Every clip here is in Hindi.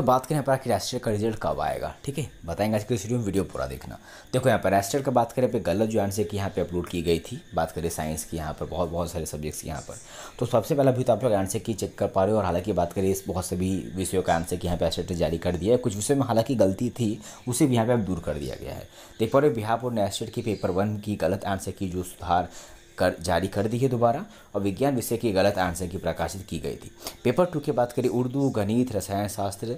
दोस्तों बात करें यहाँ पर आखिर एस्टेड का रिजल्ट कब आएगा ठीक है बताएंगे आज के इस वीडियो में वीडियो पूरा देखना देखो यहाँ पर एस्टेड का बात करें पे गलत जो आंसर की यहाँ पे अपलोड की गई थी बात करें साइंस की यहाँ पर बहुत बहुत सारे सब्जेक्ट्स की यहाँ पर तो सबसे पहला भी तो आप लोग आंसर की चेक कर पा रहे हो और हालांकि बात करें इस बहुत सभी विषयों का आंसर की यहाँ पर एस्टेड जारी कर दिया है कुछ विषय में हालांकि गलती थी उसे भी यहाँ पर अब दूर कर दिया गया है देख पा रहे बिहार और ने की पेपर वन की गलत आंसर की जो सुधार कर जारी कर दी है दोबारा और विज्ञान विषय के गलत आंसर की प्रकाशित की गई थी पेपर टू की बात करें उर्दू गणित रसायन शास्त्र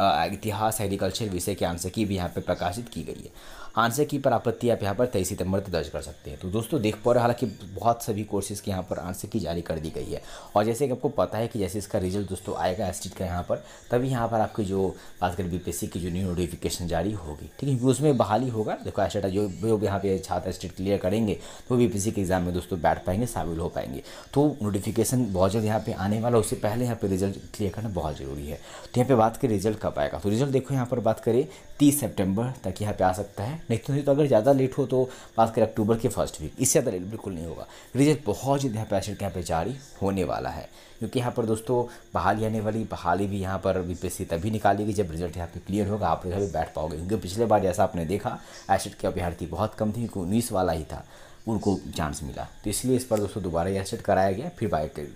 इतिहास एग्रीकल्चर विषय के आंसर की भी यहाँ पर प्रकाशित की गई है आंसर की पर आपत्ति आप यहाँ पर तेईस सितंबर तक दर्ज कर सकते हैं तो दोस्तों देख पा रहे हालांकि बहुत सभी कोर्सेज की यहाँ पर आंसर की जारी कर दी गई है और जैसे कि आपको पता है कि जैसे इसका रिजल्ट दोस्तों आएगा एस का यहाँ पर तभी यहाँ पर आपकी जो खास कर बीपीएससी की जो न्यू नोटिफिकेशन जारी होगी ठीक है उसमें बहाली होगा देखो एस जो जो यहाँ पे छात्र एस क्लियर करेंगे तो बी के एग्जाम में दोस्तों बैठ पाएंगे शामिल हो पाएंगे तो नोटिफिकेशन बहुत जल्द यहाँ पर आने वाला उससे पहले यहाँ पर रिजल्ट क्लियर करना बहुत ज़रूरी है तो यहाँ पर बात करें रिजल्ट कब आएगा तो रिजल्ट देखो यहाँ पर बात करें तीस सितंबर तक यहाँ पे आ सकता है नहीं तो नहीं तो अगर ज़्यादा लेट हो तो बात करें अक्टूबर के फर्स्ट वीक इससे ज़्यादा लेट बिल्कुल नहीं होगा रिजल्ट बहुत जल्द यहाँ पैसेट यहाँ पर जारी होने वाला है क्योंकि यहाँ पर दोस्तों बहाली आने वाली बहाली भी यहाँ पर बीपीएससी तभी निकालेगी जब रिजल्ट यहाँ पे क्लियर होगा आप यहाँ पर बैठ पाओगे क्योंकि पिछले बार जैसा आपने देखा एसिड की अभ्यर्थी बहुत कम थी क्योंकि उन्नीस वाला ही था उनको चांस मिला तो इसलिए इस पर दोस्तों दोबारा यह एसेट कराया गया फिर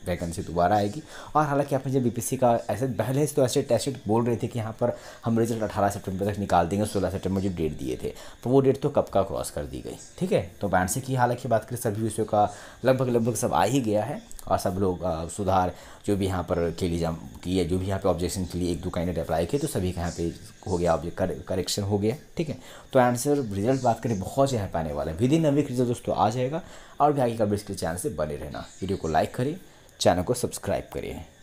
वैकेंसी दोबारा आएगी और हालांकि आपने जब बी का एसेट पहले से तो एसेट एसेट बोल रहे थे कि यहाँ पर हम रिजल्ट अठारह सेप्टेम्बर तक निकाल देंगे सोलह सेप्टेम्बर जो डेट दिए थे तो वो डेट तो कब का क्रॉस कर दी गई ठीक है तो बैंड से की हालांकि बात करें सभी विषयों का लगभग लगभग सब आ ही गया है और सब लोग सुधार जो भी यहाँ पर के लिए किए जो भी यहाँ पे ऑब्जेक्शन के लिए एक दो कैंडिडेट अप्लाई किए तो सभी का यहाँ पे हो गया ऑब्जेक्ट करेक्शन हो गया ठीक है तो आंसर रिजल्ट बात करें बहुत यहाँ पे आने वाला है within a week result दोस्तों आ जाएगा और भी आगे का बेस्ट चैनल से बने रहना वीडियो को लाइक करें चैनल को सब्सक्राइब करें